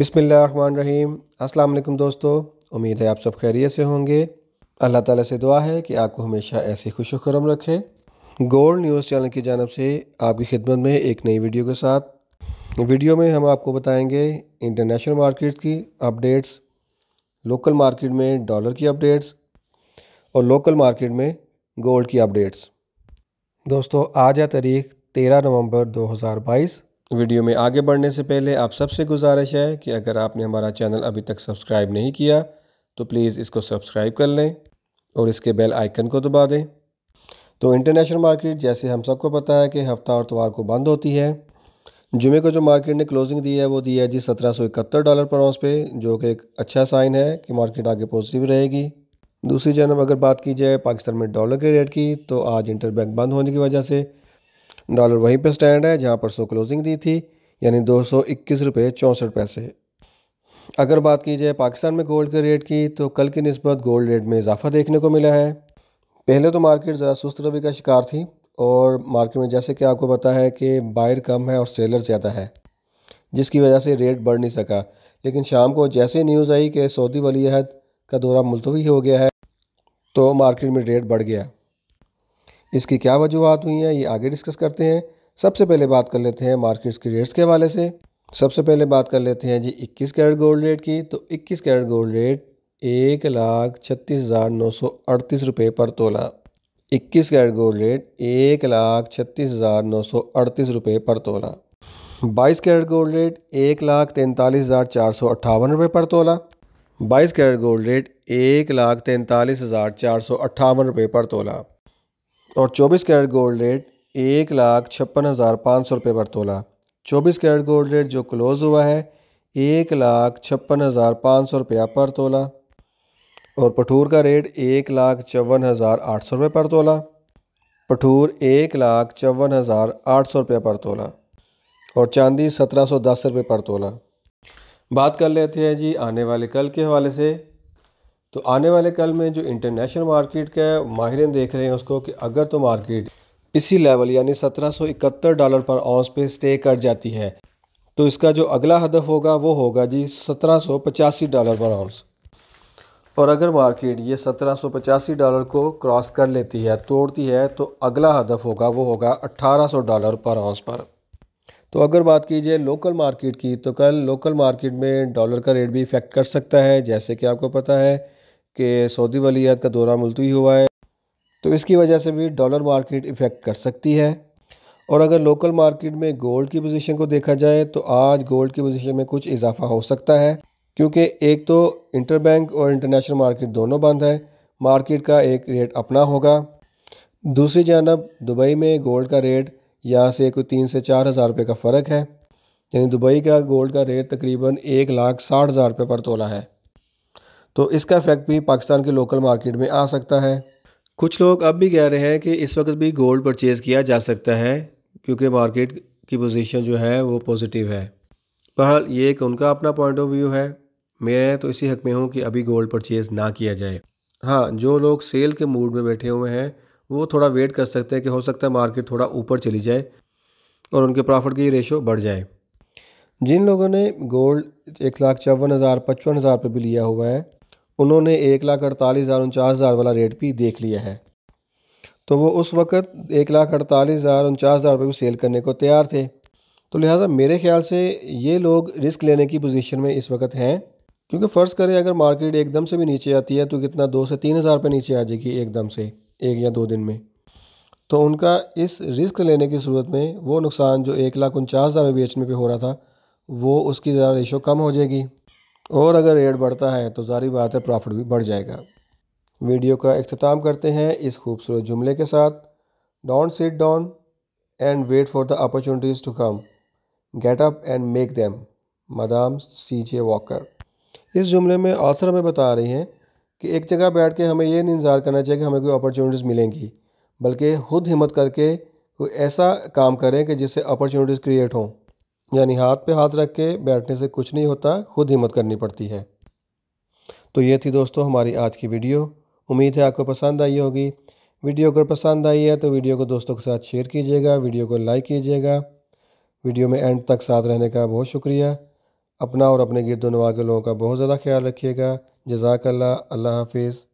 बिसमीम अल्लाम दोस्तों उम्मीद है आप सब खैरियत से होंगे अल्लाह ताला से दुआ है कि आपको हमेशा ऐसी खुश करम रखे गोल्ड न्यूज़ चैनल की जानब से आपकी खिदमत में एक नई वीडियो के साथ वीडियो में हम आपको बताएंगे इंटरनेशनल मार्केट की अपडेट्स लोकल मार्केट में डॉलर की अपडेट्स और लोकल मार्केट में गोल्ड की अपडेट्स दोस्तों आज है तारीख तेरह नवंबर बाईस वीडियो में आगे बढ़ने से पहले आप सबसे गुजारिश है कि अगर आपने हमारा चैनल अभी तक सब्सक्राइब नहीं किया तो प्लीज़ इसको सब्सक्राइब कर लें और इसके बेल आइकन को दबा दें तो इंटरनेशनल मार्केट जैसे हम सबको पता है कि हफ्ता और तवार को बंद होती है जुमे को जो मार्केट ने क्लोजिंग दी है वो दी है जी सत्रह डॉलर पर ऑस पे जो कि एक अच्छा साइन है कि मार्केट आगे पॉजिटिव रहेगी दूसरी जनब अगर बात की जाए पाकिस्तान में डॉलर के रेट की तो आज इंटर बैंक बंद होने की वजह से डॉलर वहीं पर स्टैंड है जहाँ पर सो क्लोजिंग दी थी यानी दो सौ इक्कीस रुपये चौंसठ पैसे अगर बात की जाए पाकिस्तान में गोल्ड के रेट की तो कल की नस्बत गोल्ड रेट में इजाफा देखने को मिला है पहले तो मार्केट ज़रा सुस्त रवि का शिकार थी और मार्केट में जैसे कि आपको पता है कि बायर कम है और सेलर ज़्यादा है जिसकी वजह से रेट बढ़ नहीं सका लेकिन शाम को जैसे न्यूज़ आई कि सऊदी वलीहद का दौरा मुलतवी हो गया है तो मार्केट में रेट बढ़ गया इसकी क्या वजूहत हुई हैं ये आगे डिस्कस करते हैं सबसे पहले बात कर लेते हैं मार्केट्स के रेट्स के हवाले से सबसे पहले बात कर लेते हैं जी 21 कैरेट गोल्ड रेट की तो 21 कैरेट गोल्ड रेट एक लाख छत्तीस हज़ार नौ सौ अड़तीस रुपये पर तोला 21 कैरेट गोल्ड रेट एक लाख छत्तीस हज़ार नौ सौ अड़तीस रुपये पर तोला 22 कैरेट गोल्ड रेट एक लाख तैंतालीस हज़ार चार सौ अट्ठावन रुपये पर तोला 22 कैरेट गोल्ड रेट एक लाख तैंतालीस हज़ार चार सौ अट्ठावन रुपये पर तोला और 24 कैरेट गोल्ड रेट एक लाख छप्पन हज़ार पाँच सौ रुपये पर तोला 24 कैरेट गोल्ड रेट जो क्लोज़ हुआ है एक लाख छप्पन हज़ार पाँच सौ रुपया पर तोला और पठूर का रेट एक लाख चौवन हज़ार आठ सौ रुपये पर तोला पठूर एक लाख चौवन हज़ार आठ सौ रुपये पर तोला और चांदी सत्रह सौ दस रुपये पर तोला बात कर लेते हैं जी आने वाले कल के हवाले से तो आने वाले कल में जो इंटरनेशनल मार्केट का माहरीन देख रहे हैं उसको कि अगर तो मार्केट इसी लेवल यानी 1771 डॉलर पर आउंस पे स्टे कर जाती है तो इसका जो अगला हदफ होगा वो होगा जी सत्रह डॉलर पर आउंस और अगर मार्केट ये सत्रह डॉलर को क्रॉस कर लेती है तोड़ती है तो अगला हदफ होगा वो होगा 1800 डॉलर पर आउंस पर तो अगर बात की जाए लोकल मार्केट की तो कल लोकल मार्केट में डॉलर का रेट भी इफ़ेक्ट कर सकता है जैसे कि आपको पता है कि सऊदी वलीहत का दौरा मुलतवी हुआ है तो इसकी वजह से भी डॉलर मार्केट इफ़ेक्ट कर सकती है और अगर लोकल मार्केट में गोल्ड की पोजीशन को देखा जाए तो आज गोल्ड की पोजीशन में कुछ इजाफा हो सकता है क्योंकि एक तो इंटरबैंक और इंटरनेशनल मार्केट दोनों बंद है मार्केट का एक रेट अपना होगा दूसरी जानब दुबई में गोल्ड का रेट यहाँ से कोई तीन से चार हज़ार रुपये का फ़र्क है यानी दुबई का गोल्ड का रेट तकरीबन एक लाख साठ हज़ार रुपये पर तोला है तो इसका इफेक्ट भी पाकिस्तान के लोकल मार्केट में आ सकता है कुछ लोग अब भी कह रहे हैं कि इस वक्त भी गोल्ड परचेज़ किया जा सकता है क्योंकि मार्केट की पोजीशन जो है वो पॉजिटिव है बहरहाल ये एक उनका अपना पॉइंट ऑफ व्यू है मैं तो इसी हक में हूँ कि अभी गोल्ड परचेज़ ना किया जाए हाँ जो लोग सेल के मूड में बैठे हुए हैं वो थोड़ा वेट कर सकते हैं कि हो सकता है मार्केट थोड़ा ऊपर चली जाए और उनके प्रॉफिट की रेशो बढ़ जाए जिन लोगों ने गोल्ड एक लाख चौवन हज़ार पचपन हज़ार पर भी लिया हुआ है उन्होंने एक लाख अड़तालीस हज़ार उनचास हज़ार वाला रेट भी देख लिया है तो वो उस वक्त एक लाख अड़तालीस हज़ार उनचास हज़ार रुपये भी सेल करने को तैयार थे तो लिहाजा मेरे ख्याल से ये लोग रिस्क लेने की पोजीशन में इस वक्त हैं क्योंकि फ़र्ज़ करें अगर मार्केट एकदम से भी नीचे आती है तो कितना दो से तीन हज़ार रुपये नीचे आ जाएगी एकदम से एक या दो दिन में तो उनका इस रिस्क लेने की सूरत में वो नुकसान जो एक लाख उनचास हज़ार बी एच में पे हो रहा था वो उसकी ज़रा रेशो कम हो जाएगी और अगर रेट बढ़ता है तो ज़ारी बात है प्रॉफिट भी बढ़ जाएगा वीडियो का अख्ताम करते हैं इस खूबसूरत जुमले के साथ don't sit down and wait for the opportunities to come get up and make them madam C J Walker इस जुमले में ऑथर हमें बता रही हैं कि एक जगह बैठ के हमें ये नहीं इंतज़ार करना चाहिए कि हमें कोई अपॉर्चुनिटीज़ मिलेंगी बल्कि खुद हिम्मत करके कोई ऐसा काम करें कि जिससे अपॉर्चुनिटीज़ क्रिएट हों यानी हाथ पे हाथ रख के बैठने से कुछ नहीं होता खुद हिम्मत करनी पड़ती है तो ये थी दोस्तों हमारी आज की वीडियो उम्मीद है आपको पसंद आई होगी वीडियो अगर पसंद आई है तो वीडियो को दोस्तों के साथ शेयर कीजिएगा वीडियो को लाइक कीजिएगा वीडियो में एंड तक साथ रहने का बहुत शुक्रिया अपना और अपने गिरद नवा के लोगों का बहुत ज़्यादा ख्याल रखिएगा जजाकल्ला अल्लाह हाफिज़